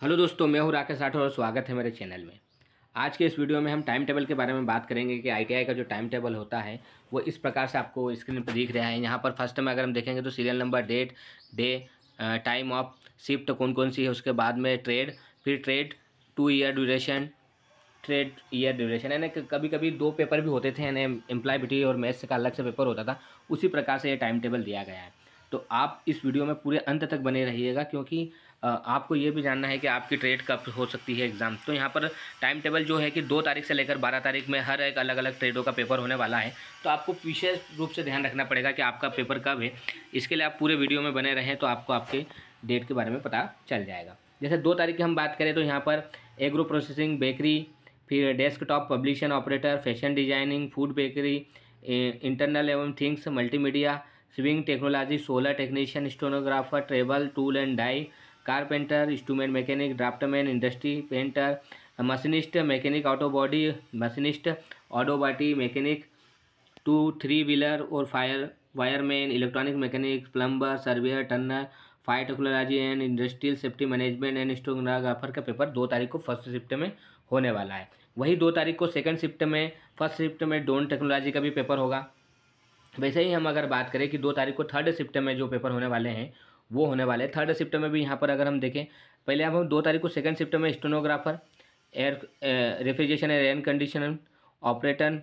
hello दोस्तों मैं हूँ राकेश राठौर और स्वागत है मेरे चैनल में आज के इस वीडियो में हम टाइम टेबल के बारे में बात करेंगे कि आईटीआई का जो टाइम टेबल होता है वो इस प्रकार से आपको स्क्रीन पर दिख रहा है यहाँ पर फर्स्ट में अगर हम देखेंगे तो serial number date day time of shift कौन कौन सी है उसके बाद में ट्रेड फिर trade two year duration trade year duration यानी कभी कभी दो पेपर भी होते थे यानी एम्प्लॉयबिलिटी और मैथ्स का अलग से पेपर होता था उसी प्रकार से ये टाइम टेबल दिया गया है तो आप इस वीडियो में पूरे अंत तक बने रहिएगा क्योंकि आपको ये भी जानना है कि आपकी ट्रेड कब हो सकती है एग्ज़ाम तो यहाँ पर टाइम टेबल जो है कि दो तारीख से लेकर बारह तारीख में हर एक अलग अलग ट्रेडों का पेपर होने वाला है तो आपको विशेष रूप से ध्यान रखना पड़ेगा कि आपका पेपर कब है इसके लिए आप पूरे वीडियो में बने रहें तो आपको आपके डेट के बारे में पता चल जाएगा जैसे दो तारीख की हम बात करें तो यहाँ पर एग्रो प्रोसेसिंग बेकरी फिर desktop publishing operator fashion designing food bakery internal एवं things multimedia sewing technology solar technician stenographer travel tool and die carpenter instrument mechanic draughtsman industry painter machinist mechanic auto body machinist auto body mechanic two three wheeler और fire wireman electronic mechanic plumber surveyor turner fire technology and industrial safety management and stenographer का paper दो तारीख को first shift में होने वाला है वही दो तारीख को सेकंड शिफ्ट में फर्स्ट शिफ्ट में ड्रोन टेक्नोलॉजी का भी पेपर होगा वैसे ही हम अगर बात करें कि दो तारीख को थर्ड शिफ्ट में जो पेपर होने वाले हैं वो होने वाले हैं थर्ड शिफ्ट में भी यहाँ पर अगर हम देखें पहले अब हम दो तारीख को सेकेंड शिफ्ट में stenographer air refrigeration air air conditioner operator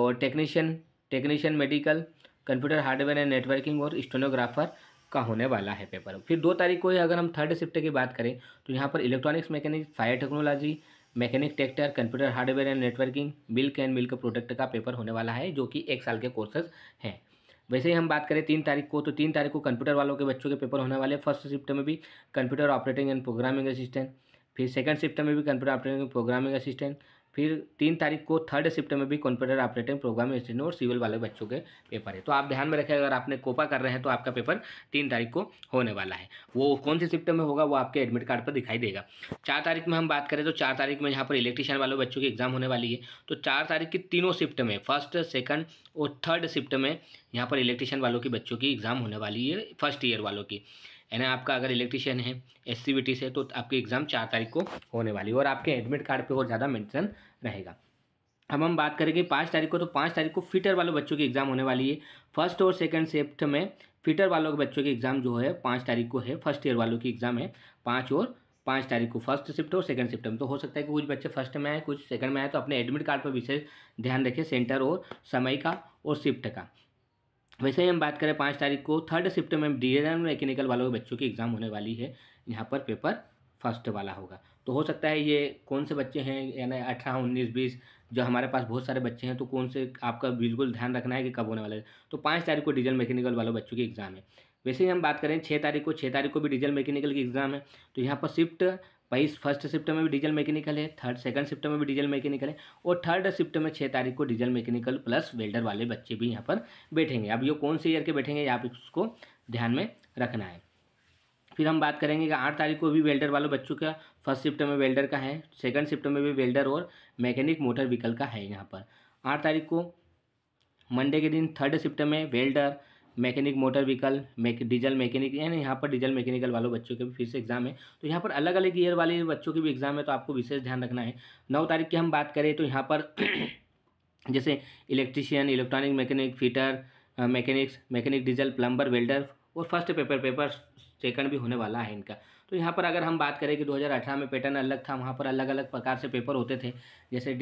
और technician technician medical computer hardware and networking और स्टोनोग्राफर का होने वाला है पेपर फिर दो तारीख को अगर हम थर्ड शिफ्ट की बात करें तो यहाँ पर electronics mechanic fire technology mechanic tractor computer hardware and networking milk and milk product का पेपर होने वाला है जो कि एक साल के कोर्सेज हैं वैसे ही हम बात करें तीन तारीख को तो तीन तारीख को कंप्यूटर वालों के बच्चों के पेपर होने वाले फर्स्ट शिफ्ट में भी computer operating and programming assistant फिर सेकंड शिफ्ट में भी कंप्यूटर ऑपरेटिंग प्रोग्रामिंग असिस्टेंट फिर तीन तारीख को थर्ड शिफ्ट में भी कंप्यूटर ऑपरेटिंग प्रोग्राम स्टेशन और सिविल वाले बच्चों के पेपर है तो आप ध्यान में रखें अगर आपने कोपा कर रहे हैं तो आपका पेपर तीन तारीख को होने वाला है वो कौन सी शिफ्ट में होगा वो आपके एडमिट कार्ड पर दिखाई देगा चार तारीख में हम बात करें तो चार तारीख में यहाँ पर इलेक्ट्रिशियन वाले बच्चों की एग्जाम होने वाली है तो चार तारीख की तीनों शिफ्ट में फर्स्ट सेकंड और थर्ड शिफ्ट में यहाँ पर इलेक्ट्रिशियन वालों के बच्चों की एग्जाम होने वाली है फर्स्ट ईयर वालों की यानी आपका अगर इलेक्ट्रिशियन है एस सी बी से तो आपकी एग्ज़ाम चार तारीख को होने वाली है और आपके एडमिट कार्ड पर और ज़्यादा मेंशन रहेगा अब हम बात करेंगे पाँच तारीख को तो पाँच तारीख को फिटर वालों बच्चों की एग्ज़ाम होने वाली है फर्स्ट और सेकंड शिफ्ट में फिटर वालों के बच्चों की एग्ज़ाम जो है पाँच तारीख को है फर्स्ट ईयर वालों की एग्ज़ाम है पाँच और पाँच तारीख को फर्स्ट शिफ्ट और सेकंड शिफ्ट में तो हो सकता है कि कुछ बच्चे फर्स्ट में आए कुछ सेकंड में आए तो अपने एडमिट कार्ड पर विशेष ध्यान रखें सेंटर और समय का और शिफ्ट का वैसे ही हम बात करें पाँच तारीख को थर्ड शिफ्ट में डी एल मैकेनिकल वालों के बच्चों की एग्ज़ाम होने वाली है यहाँ पर पेपर फर्स्ट वाला होगा तो हो सकता है ये कौन से बच्चे हैं यानी अठारह उन्नीस बीस जो हमारे पास बहुत सारे बच्चे हैं तो कौन से आपका बिल्कुल ध्यान रखना है कि कब होने वाला है तो पाँच तारीख को डीजल मैकेनिकल वालों बच्चों की एग्ज़ाम है वैसे ही हम बात करें छः तारीख को छः तारीख को भी डीजल मैकेनिकल की एग्ज़ाम है तो यहाँ पर शिफ्ट बाईस फर्स्ट शिफ्ट में भी डीजल मैकेनिकल है थर्ड सेकंड शिफ्ट में भी डीजल मैकेनिकल है और थर्ड शिफ्ट में छः तारीख को डीजल मैकेनिकल प्लस वेल्डर वाले बच्चे भी यहाँ पर बैठेंगे अब ये कौन से ईयर के बैठेंगे आप इसको ध्यान में रखना है फिर हम बात करेंगे कि आठ तारीख को भी वेल्डर वाले बच्चों का फर्स्ट शिफ्ट में वेल्डर का है सेकंड शिफ्ट में भी वेल्डर और मैकेनिक मोटर व्हीकल का है यहाँ पर आठ तारीख को मंडे के दिन थर्ड शिफ्ट में welder mechanic motor vehicle mechanic diesel mechanic यानी यहाँ पर डीजल मैकेनिकल वालों बच्चों के भी फिर से एग्जाम है तो यहाँ पर अलग अलग ईयर वाले बच्चों के भी एग्जाम है तो आपको विशेष ध्यान रखना है नौ तारीख की हम बात करें तो यहाँ पर जैसे electrician electronic mechanic fitter mechanics mechanic diesel plumber welder और फर्स्ट पेपर पेपर सेकंड भी होने वाला है इनका तो यहाँ पर अगर हम बात करें कि 2018 में पैटर्न अलग था वहाँ पर अलग अलग प्रकार से पेपर होते थे जैसे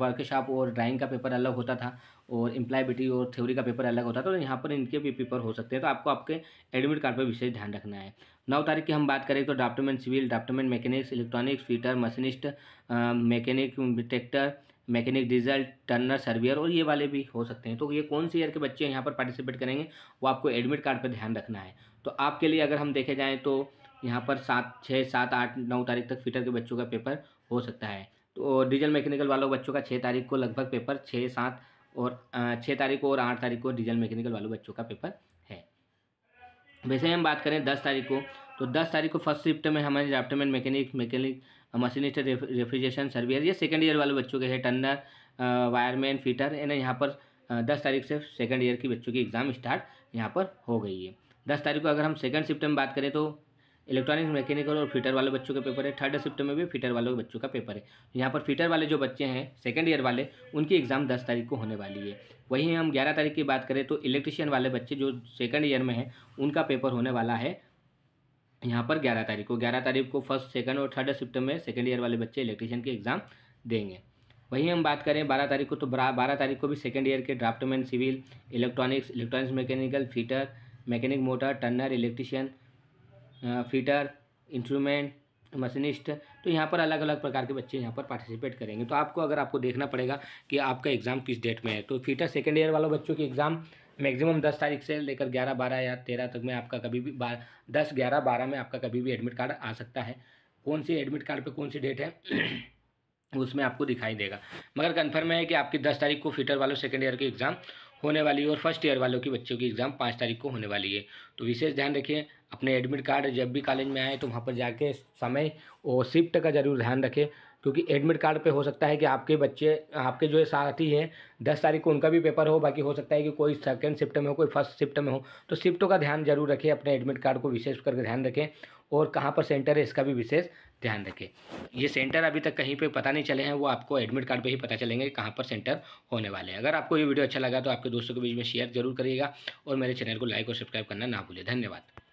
वर्कशॉप और ड्राइंग का पेपर अलग होता था और इम्प्लायबिलिटी और थ्योरी का पेपर अलग होता था तो यहाँ पर इनके भी पेपर हो सकते हैं तो आपको आपके एडमिट कार्ड पर विशेष ध्यान रखना है नौ तारीख की हम बात करें तो डॉक्टोमेंट सिविल डॉक्टोमेंट mechanics electronics fitter machinist mechanic detector mechanic diesel turner surveyor और ये वाले भी हो सकते हैं तो ये कौन से ईयर के बच्चे यहाँ पर पार्टिसिपेट करेंगे वो आपको एडमिट कार्ड पर ध्यान रखना है तो आपके लिए अगर हम देखे जाएँ तो यहाँ पर सात छः सात आठ नौ तारीख तक फिटर के बच्चों का पेपर हो सकता है तो डीजल मैकेनिकल वालों बच्चों का छः तारीख को लगभग पेपर छः सात और छः तारीख को और आठ तारीख को डीजल मैकेनिकल वालों बच्चों का पेपर है वैसे हम बात करें दस तारीख को तो दस तारीख को फर्स्ट शिफ्ट में हमारे draughtsman mechanic mechanic machinist refrigeration surveyor ये सेकेंड ईयर वाले बच्चों के हैं टर्नर वायरमैन फिटर यानी यहाँ पर दस तारीख से सेकेंड ईयर की बच्चों की एग्ज़ाम स्टार्ट यहाँ पर हो गई है दस तारीख को अगर हम सेकेंड शिफ्ट में बात करें तो इलेक्ट्रॉनिक्स मैकेनिकल और फीटर वाले बच्चों का पेपर है थर्ड शिफ्ट में भी फीटर वाले बच्चों का पेपर है यहाँ पर फीटर वाले जो बच्चे हैं सेकेंड ईयर वाले उनकी एग्ज़ाम दस तारीख को होने वाली है वहीं हम ग्यारह तारीख की बात करें तो इलेक्ट्रिशियन वाले बच्चे जो सेकेंड ईयर में हैं उनका पेपर होने वाला है यहाँ पर ग्यारह तारीख को ग्यारह तारीख को फर्स्ट सेकेंड और थर्ड शिफ्ट में सेकेंड ईयर वाले बच्चे इलेक्ट्रिशियन के एग्ज़ाम देंगे वहीं हम बात करें बारह तारीख को तो बारह तारीख को भी सेकेंड ईयर के draftsman civil electronics electronics mechanical fitter mechanic motor turner electrician fitter instrument machinist तो यहाँ पर अलग अलग प्रकार के बच्चे यहाँ पर पार्टिसिपेट करेंगे तो आपको अगर आपको देखना पड़ेगा कि आपका एग्ज़ाम किस डेट में है तो फिटर सेकेंड ईयर वालों बच्चों की एग्ज़ाम मैक्सिमम दस तारीख से लेकर ग्यारह बारह या तेरह तक में आपका कभी भी बार दस ग्यारह बारह में आपका कभी भी एडमिट कार्ड आ सकता है कौन सी एडमिट कार्ड पर कौन सी डेट है उसमें आपको दिखाई देगा मगर कन्फर्म है कि आपकी दस तारीख को फीटर वालों सेकेंड ईयर की एग्ज़ाम होने वाली है और फर्स्ट ईयर वालों की बच्चों की एग्ज़ाम पाँच तारीख को होने वाली है तो विशेष ध्यान रखिए अपने एडमिट कार्ड जब भी कॉलेज में आए तो वहाँ पर जाके समय और शिफ्ट का ज़रूर ध्यान रखें क्योंकि एडमिट कार्ड पे हो सकता है कि आपके बच्चे आपके जो है साथी हैं दस तारीख को उनका भी पेपर हो बाकी हो सकता है कि कोई सेकेंड शिफ्ट में हो कोई फर्स्ट शिफ्ट में हो तो शिफ्टों का ध्यान जरूर रखें अपने एडमिट कार्ड को विशेष करके ध्यान रखें और कहाँ पर सेंटर है इसका भी विशेष ध्यान रखें ये सेंटर अभी तक कहीं पे पता नहीं चले हैं वो आपको एडमिट कार्ड पे ही पता चलेंगे कहाँ पर सेंटर होने वाले हैं अगर आपको ये वीडियो अच्छा लगा तो आपके दोस्तों के बीच में शेयर जरूर करिएगा और मेरे चैनल को लाइक और सब्सक्राइब करना ना भूलें धन्यवाद